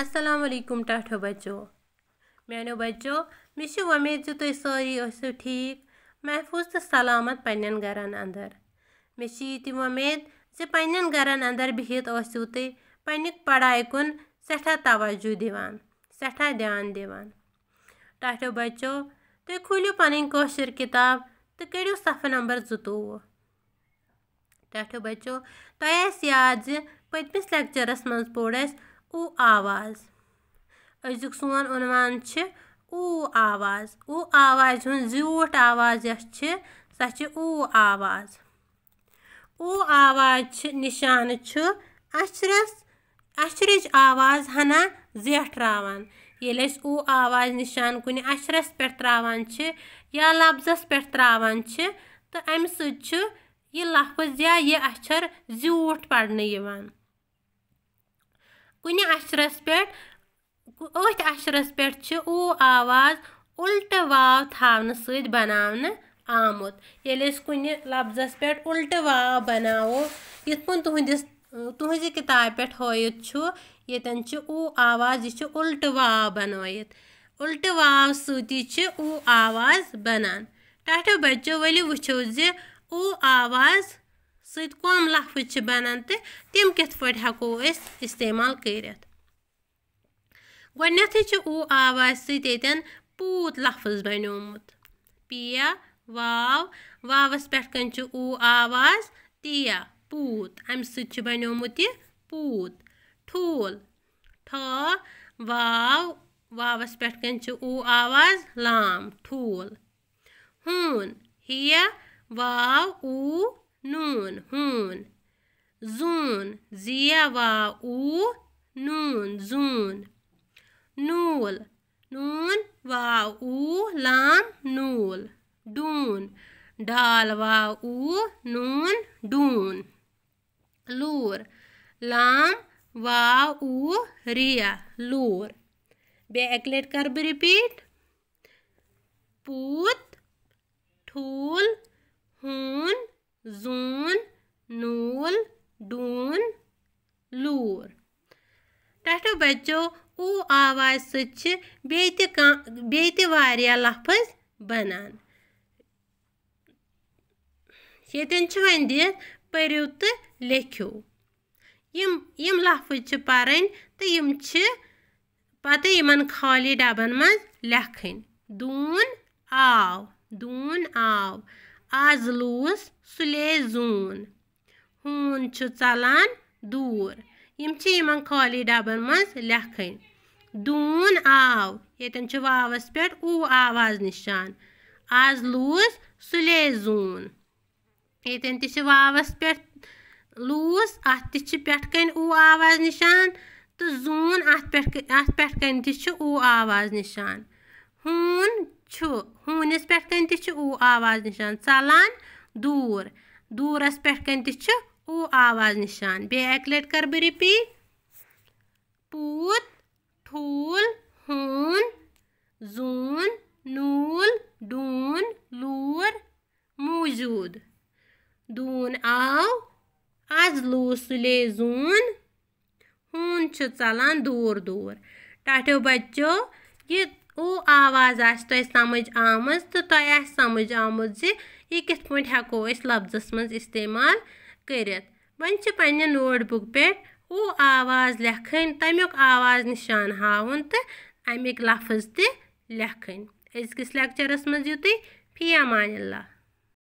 अस्सलाम वालेकुम टाठो बच्चों मैनो बच्चों मे वमीद जो तुम सारी ऐसो ठीक महफूज तो सलामत पन्न गरन अंदर मे ये वमीद ज पन्न गरन अंदर बिहित ऐसो तुम पन्न पढ़ाई कुन सठा तवजु दिवान सठा ध्यान दिवान टाठो बच्चों तुम खोलियो पनशर किताब तो करो सफ़ नंबर जुतवुह टाठो बच्चों तुम याद पत्मिस लेक्चरस मज पोड़ او آواز अजुक सोन उनवान ऊ आवाज ऊ आवाज हूँ जूट आवाज ये सह ऊ आवाज ऊ आवाज निशान अशरस अशरच आवाज हना जेठ त्रावान ये ऊ आवाज निशान कुन अशरस पे त्रावान या लफ्जस पे त्रावान तो अमि सह लफज या ये अक्षर जूट पढ़ने کُنہِ اَچھرَس پٮ۪ٹھ أتھۍ اَچھرَس پٮ۪ٹھ چھِ او آواز اُلٹہٕ واو تھاونہٕ سۭتۍ بَناونہٕ آمُت ییٚلہِ أسۍ کُنہِ لفظَس پٮ۪ٹھ اُلٹہٕ واو بَناوو یِتھ پٲٹھۍ تُہٕنٛدِس تُہٕنٛزِ کِتابہِ پٮ۪ٹھ ہٲیِتھ چھُ ییٚتٮ۪ن چھِ او آواز یہِ چھِ اُلٹہٕ واو بَنٲیِتھ اُلٹہٕ واو سۭتی چھِ او آواز بَنان ٹاٹھیو بَچو ؤلِو وٕچھو زِ او آواز سۭتۍ کَم لفظ چھِ بَنان تہٕ تِم کِتھ پٲٹھۍ ہٮ۪کو أسۍ استعمال کٔرِتھ گۄڈنٮ۪تھٕے چھِ او آوازِ سۭتۍ ییٚتٮ۪ن پوٗت لفظ بَنیومُت پِیا واو واوَس پٮ۪ٹھ کَنۍ چھِ او آواز تِیا پوٗت اَمہِ سۭتۍ چھُ بَنیومُت یہِ پوٗت ٹھوٗل ٹھا واو واوَس پٮ۪ٹھ کَنۍ چھِ او آواز لام ٹھوٗل ہوٗن ہِیا واو اوٗ नून हून जून जिया वा ऊ नून जून नूल नून वा ऊ लाम नूल डून ढाल वा ऊ नून डून लूर लाम वा ऊ रिया लूर बे एक लेट कर भी रिपीट لوٗر ٹھٹھو بَچو او آوازِ سۭتۍ چھِ بیٚیہِ تہِ کانٛہہ بیٚیہِ تہِ واریاہ لفظ بَنان ییٚتٮ۪ن چھِ وۄنۍ دِتھ پٔرِو تہٕ لیکھِو یِم یِم لفظ چھِ پَرٕنۍ تہٕ یِم چھِ پَتہٕ یِمَن خالی ڈَبَن منٛز لیکھٕنۍ دوٗن آو دوٗن آو آز لوٗس سُلے زوٗن ہوٗن چھُ ژَلان دور یم چھِ یمن خالی ڈَبن منٛز لکھن دون آو یتن چھُ واوَس پٮ۪ٹھ او آواز نشان آز لوس سُلے زون یتن تہِ چھِ واوَس پٮ۪ٹھ لوس ات تہِ چھِ پٮ۪ٹھ کن او آواز نشان تہٕ زون ات پٮ۪ٹھ ات پٮ۪ٹھ کن تہِ چھِ او آواز نِشان ہوٗن چھُ ہوٗنِس پٮ۪ٹھ کَنۍ تہِ چھِ او آواز نِشان ژَلان دوٗر دوٗرَس پٮ۪ٹھ کَنۍ تہِ چھِ ओ आवाज़ निशान बे एक्लेट कर बे रिपी पूत ठूल हून जून नूल डून लूर मौजूद दून आओ आज लू सुले जून हून चलान दूर दूर टाठो बच्चो ये ओ आवाज़ तो आज समझ आम तो तुम समझ आम जो कित पे हको इस मज इस्तेमाल کٔرِتھ وۄنۍ چھِ پنٛنہِ نوٹ بُک پٮ۪ٹھ ہُہ آواز لیکھٕنۍ تَمیُک آواز نِشان ہاوُن تہٕ اَمِکۍ لفظ تہِ لیکھٕنۍ أزکِس لیکچَرَس منٛز یُتُے فی امان اللہ